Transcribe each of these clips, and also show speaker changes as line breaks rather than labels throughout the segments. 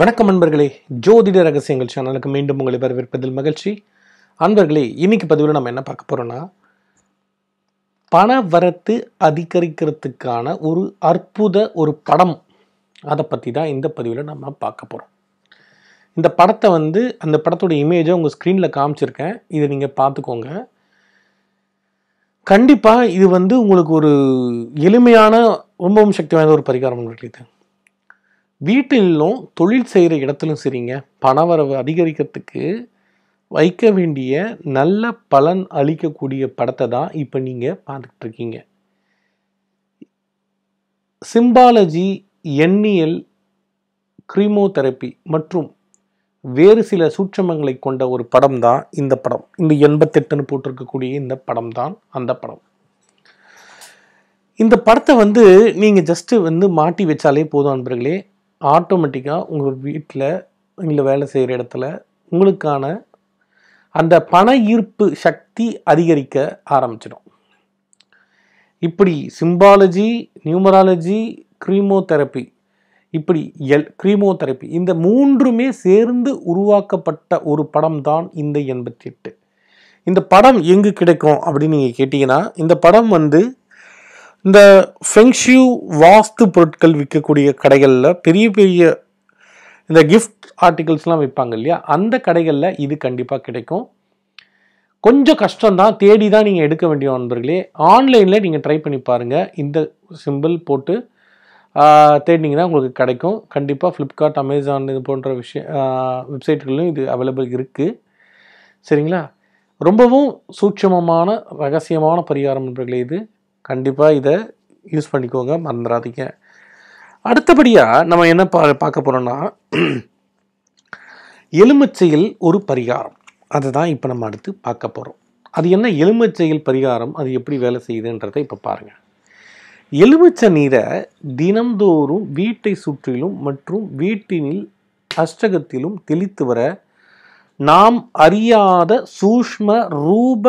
வணக்கம் நண்பர்களே ஜோதிட ரகசியங்கள் சேனலுக்கு மீண்டும் உங்களை வரவேற்பதில் மகிழ்ச்சி அன்பர்களே இன்னைக்கு பதிவில் நம்ம என்ன பார்க்க போகிறோன்னா பண வரத்து அதிகரிக்கிறதுக்கான ஒரு அற்புத ஒரு படம் அதை பற்றி தான் இந்த பதிவில் நம்ம பார்க்க போகிறோம் இந்த படத்தை வந்து அந்த படத்தோட இமேஜை உங்கள் ஸ்க்ரீனில் காமிச்சிருக்கேன் இதை நீங்கள் பார்த்துக்கோங்க கண்டிப்பாக இது வந்து உங்களுக்கு ஒரு எளிமையான ரொம்பவும் சக்தி வாய்ந்த ஒரு பரிகாரம் உங்களுக்கு வீட்டிலும் தொழில் செய்கிற இடத்துலும் சரிங்க பணவரவு அதிகரிக்கிறதுக்கு வைக்க வேண்டிய நல்ல பலன் அளிக்கக்கூடிய படத்தை தான் இப்போ நீங்கள் பார்த்துக்கிட்டு இருக்கீங்க சிம்பாலஜி எண்ணியல் கிரீமோதெரப்பி மற்றும் வேறு சில சூட்சமங்களை கொண்ட ஒரு படம் தான் இந்த படம் இந்த எண்பத்தெட்டுன்னு போட்டிருக்கக்கூடிய இந்த படம் தான் அந்த படம் இந்த படத்தை வந்து நீங்கள் ஜஸ்ட்டு வந்து மாட்டி வச்சாலே போதும் அன்பர்களே ஆட்டோமேட்டிக்காக உங்கள் வீட்டில் நீங்கள் வேலை செய்கிற இடத்துல உங்களுக்கான அந்த பண ஈர்ப்பு சக்தி அதிகரிக்க ஆரம்பிச்சிடும் இப்படி சிம்பாலஜி நியூமராலஜி தெரப்பி இப்படி எல் தெரப்பி இந்த மூன்றுமே சேர்ந்து உருவாக்கப்பட்ட ஒரு படம் தான் இந்த எண்பத்தி எட்டு இந்த படம் எங்கு கிடைக்கும் அப்படின்னு நீங்கள் கேட்டிங்கன்னா இந்த படம் வந்து இந்த ஃபெங்ஷியூ வாஸ்து பொருட்கள் விற்கக்கூடிய கடைகளில் பெரிய பெரிய இந்த கிஃப்ட் ஆர்டிகல்ஸ்லாம் விற்பாங்க இல்லையா அந்த கடைகளில் இது கண்டிப்பாக கிடைக்கும் கொஞ்சம் கஷ்டம்தான் தேடி தான் நீங்கள் எடுக்க வேண்டிய நண்பர்களே ஆன்லைனில் நீங்கள் ட்ரை பண்ணி பாருங்கள் இந்த சிம்பிள் போட்டு தேடினீங்கன்னா உங்களுக்கு கிடைக்கும் கண்டிப்பாக ஃப்ளிப்கார்ட் அமேசான் இது போன்ற விஷய வெப்சைட்டுகளிலும் இது அவைலபிள் இருக்குது சரிங்களா ரொம்பவும் சூட்சமமான ரகசியமான பரிகாரம் நண்பர்களே இது கண்டிப்பாக இதை யூஸ் பண்ணிக்கோங்க மறந்துடாதீங்க அடுத்தபடியாக நம்ம என்ன பா பார்க்க போகிறோன்னா எலுமிச்சையில் ஒரு பரிகாரம் அதுதான் இப்போ நம்ம அடுத்து பார்க்க போகிறோம் அது என்ன எலுமிச்சையில் பரிகாரம் அது எப்படி வேலை செய்யுதுன்றதை இப்போ பாருங்கள் எலுமிச்சை நீரை தினந்தோறும் வீட்டை சுற்றிலும் மற்றும் வீட்டினில் அஷ்டகத்திலும் தெளித்து வர நாம் அறியாத சூஷ்ம ரூப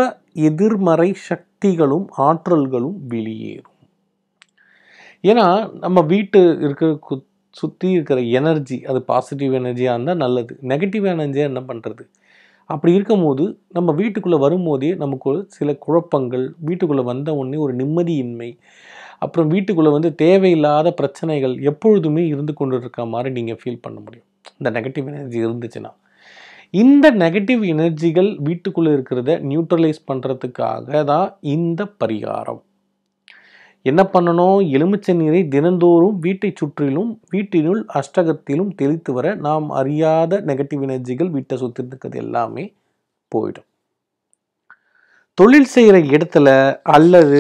எதிர்மறை சக்தி சக்திகளும் ஆற்றல்களும் வெளியேறும் ஏன்னா நம்ம வீட்டு இருக்கிற சுற்றி இருக்கிற எனர்ஜி அது பாசிட்டிவ் எனர்ஜியாக இருந்தால் நல்லது நெகட்டிவ் எனர்ஜியாக என்ன பண்ணுறது அப்படி இருக்கும்போது நம்ம வீட்டுக்குள்ளே வரும்போதே நமக்கு சில குழப்பங்கள் வீட்டுக்குள்ளே வந்த உடனே ஒரு நிம்மதியின்மை அப்புறம் வீட்டுக்குள்ளே வந்து தேவையில்லாத பிரச்சனைகள் எப்பொழுதுமே இருந்து கொண்டு இருக்க மாதிரி நீங்கள் ஃபீல் பண்ண முடியும் இந்த நெகட்டிவ் எனர்ஜி இருந்துச்சுன்னா இந்த நெகட்டிவ் எனர்ஜிகள் வீட்டுக்குள்ளே இருக்கிறத நியூட்ரலைஸ் பண்ணுறதுக்காக தான் இந்த பரிகாரம் என்ன பண்ணணும் எலுமிச்சை நீரை தினந்தோறும் வீட்டை சுற்றிலும் வீட்டினுள் அஷ்டகத்திலும் தெளித்து வர நாம் அறியாத நெகட்டிவ் எனர்ஜிகள் வீட்டை சுற்றிருக்கிறது எல்லாமே போயிடும் தொழில் செய்கிற இடத்துல அல்லது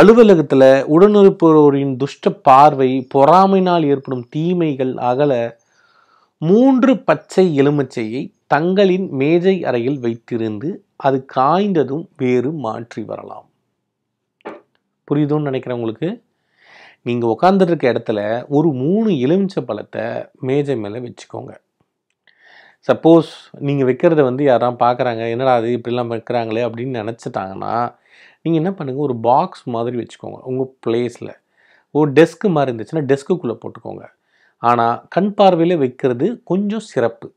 அலுவலகத்தில் உடனிருப்பவரின் துஷ்ட பார்வை பொறாமைனால் ஏற்படும் தீமைகள் அகல மூன்று பச்சை எலுமிச்சையை தங்களின் மேஜை அறையில் வைத்திருந்து அது காய்ந்ததும் வேறு மாற்றி வரலாம் புரியுதுன்னு நினைக்கிறேன் உங்களுக்கு நீங்கள் உட்காந்துருக்க இடத்துல ஒரு மூணு எலுமிச்சை பழத்தை மேஜை மேலே வச்சுக்கோங்க சப்போஸ் நீங்கள் வைக்கிறத வந்து யாராம் பார்க்குறாங்க என்னடா அது இப்படிலாம் வைக்கிறாங்களே அப்படின்னு நினச்சிட்டாங்கன்னா நீங்கள் என்ன பண்ணுங்கள் ஒரு பாக்ஸ் மாதிரி வச்சுக்கோங்க உங்கள் பிளேஸில் ஒரு டெஸ்க்கு மாதிரி இருந்துச்சுன்னா டெஸ்க்குள்ளே போட்டுக்கோங்க ஆனால் கண் பார்வையில் வைக்கிறது கொஞ்சம் சிறப்பு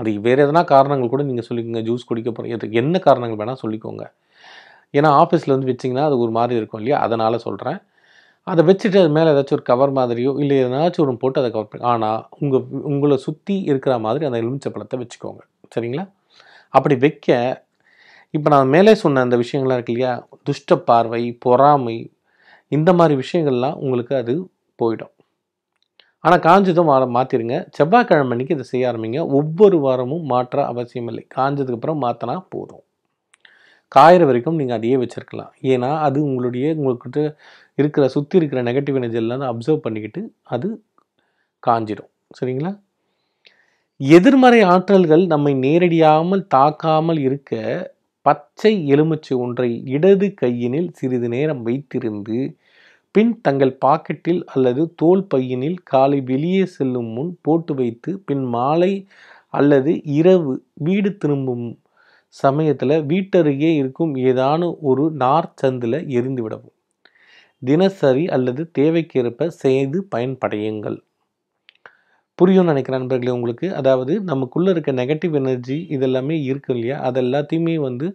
அது வேறு எதனா காரணங்கள் கூட நீங்கள் சொல்லிக்கோங்க ஜூஸ் குடிக்க போகிற என்ன காரணங்கள் வேணால் சொல்லிக்கோங்க ஏன்னா ஆஃபீஸில் வந்து வச்சிங்கன்னா அது ஒரு மாதிரி இருக்கும் இல்லையா அதனால் சொல்கிறேன் அதை வச்சுட்டு அது மேலே ஏதாச்சும் ஒரு கவர் மாதிரியோ இல்லை ஏதாச்சும் ஒன்று போட்டு அதை கவர் பண்ணி ஆனால் உங்கள் உங்களை சுற்றி இருக்கிற மாதிரி அந்த எலுமிச்சப்பழத்தை பழத்தை வச்சுக்கோங்க சரிங்களா அப்படி வைக்க இப்போ நான் மேலே சொன்ன அந்த விஷயங்கள்லாம் இருக்கு இல்லையா துஷ்ட பார்வை பொறாமை இந்த மாதிரி விஷயங்கள்லாம் உங்களுக்கு அது போயிடும் ஆனால் காஞ்சதும் வாரம் மாற்றிடுங்க செவ்வாய்க்கிழமை அன்றைக்கி இதை செய்ய ஆரம்பிங்க ஒவ்வொரு வாரமும் மாற்ற அவசியம் இல்லை காஞ்சதுக்கப்புறம் மாற்றினா போதும் காயிற வரைக்கும் நீங்கள் அதையே வச்சுருக்கலாம் ஏன்னா அது உங்களுடைய உங்கள்கிட்ட இருக்கிற சுற்றி இருக்கிற நெகட்டிவ் எனர்ஜி எல்லாம் அப்சர்வ் பண்ணிக்கிட்டு அது காஞ்சிடும் சரிங்களா எதிர்மறை ஆற்றல்கள் நம்மை நேரடியாமல் தாக்காமல் இருக்க பச்சை எலுமிச்சை ஒன்றை இடது கையினில் சிறிது நேரம் வைத்திருந்து பின் தங்கள் பாக்கெட்டில் அல்லது தோல் பையினில் காலை வெளியே செல்லும் முன் போட்டு வைத்து பின் மாலை அல்லது இரவு வீடு திரும்பும் சமயத்தில் வீட்டருகே இருக்கும் ஏதானும் ஒரு நார் சந்தில் எரிந்து விடவும் தினசரி அல்லது தேவைக்கேற்ப செய்து பயன்படையுங்கள் புரியும் நினைக்கிற நண்பர்களே உங்களுக்கு அதாவது நமக்குள்ளே இருக்க நெகட்டிவ் எனர்ஜி இதெல்லாமே இருக்கு இல்லையா அதெல்லாத்தையுமே வந்து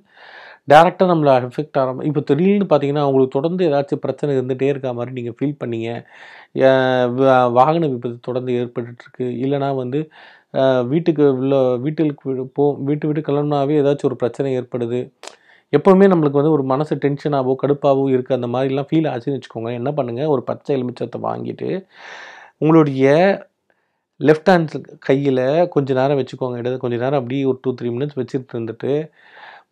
டேரெக்டாக நம்மளை எஃபெக்ட் ஆகும் இப்போ திடீர்னு பார்த்தீங்கன்னா உங்களுக்கு தொடர்ந்து ஏதாச்சும் பிரச்சனை இருந்துகிட்டே இருக்க மாதிரி நீங்கள் ஃபீல் பண்ணீங்க வாகன விபத்து தொடர்ந்து ஏற்பட்டுருக்கு இல்லைனா வந்து வீட்டுக்கு உள்ள வீட்டுக்கு போ வீட்டு வீட்டு கிளம்புனாவே ஏதாச்சும் ஒரு பிரச்சனை ஏற்படுது எப்போவுமே நம்மளுக்கு வந்து ஒரு மனசு டென்ஷனாகவோ கடுப்பாகவோ இருக்குது அந்த மாதிரிலாம் ஃபீல் ஆச்சுன்னு வச்சுக்கோங்க என்ன பண்ணுங்கள் ஒரு பச்சை எலுமிச்சத்தை வாங்கிட்டு உங்களுடைய லெஃப்ட் ஹேண்ட் கையில் கொஞ்சம் நேரம் வச்சுக்கோங்க இடது கொஞ்சம் நேரம் அப்படியே ஒரு டூ த்ரீ மினிட்ஸ் வச்சுட்டு இருந்துட்டு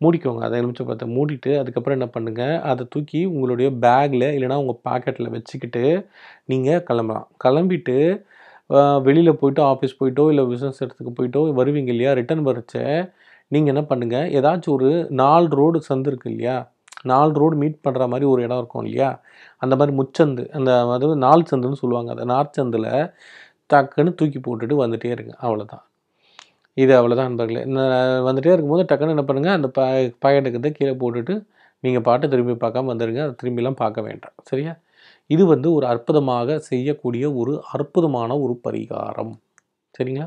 மூடிக்கோங்க அதை எலுமிச்சை பழத்தை மூடிட்டு அதுக்கப்புறம் என்ன பண்ணுங்கள் அதை தூக்கி உங்களுடைய பேக்கில் இல்லைன்னா உங்கள் பாக்கெட்டில் வச்சுக்கிட்டு நீங்கள் கிளம்பலாம் கிளம்பிட்டு வெளியில் போய்ட்டோ ஆஃபீஸ் போயிட்டோ இல்லை பிஸ்னஸ் இடத்துக்கு போயிட்டோ வருவீங்க இல்லையா ரிட்டர்ன் வரைச்ச நீங்கள் என்ன பண்ணுங்கள் ஏதாச்சும் ஒரு நாலு ரோடு சந்து இல்லையா நாலு ரோடு மீட் பண்ணுற மாதிரி ஒரு இடம் இருக்கும் இல்லையா அந்த மாதிரி முச்சந்து அந்த அதாவது நாலு சந்துன்னு சொல்லுவாங்க அதை நார்ச்சந்தில் டக்குன்னு தூக்கி போட்டுட்டு வந்துகிட்டே இருங்க அவ்வளோதான் இது அவ்வளோதான் இந்த வந்துகிட்டே இருக்கும்போது டக்குன்னு என்ன பண்ணுங்கள் அந்த பா பாக்கெட்டுக்கு கீழே போட்டுட்டு நீங்கள் பாட்டு திரும்பி பார்க்காம வந்துடுங்க அதை திரும்பிலாம் பார்க்க வேண்டாம் சரியா இது வந்து ஒரு அற்புதமாக செய்யக்கூடிய ஒரு அற்புதமான ஒரு பரிகாரம் சரிங்களா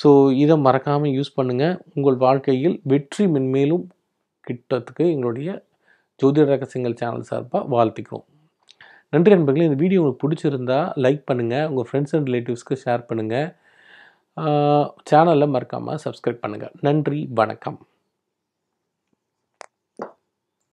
ஸோ இதை மறக்காமல் யூஸ் பண்ணுங்கள் உங்கள் வாழ்க்கையில் வெற்றி மென்மேலும் கிட்டத்துக்கு எங்களுடைய ஜோதிட ரகசியங்கள் சேனல் சார்பாக வாழ்த்துக்கிறோம் நன்றி நண்பர்களே இந்த வீடியோ உங்களுக்கு பிடிச்சிருந்தா லைக் பண்ணுங்கள் உங்கள் ஃப்ரெண்ட்ஸ் அண்ட் ரிலேட்டிவ்ஸ்க்கு ஷேர் பண்ணுங்கள் சேனலில் மறக்காமல் சப்ஸ்கிரைப் பண்ணுங்கள் நன்றி வணக்கம்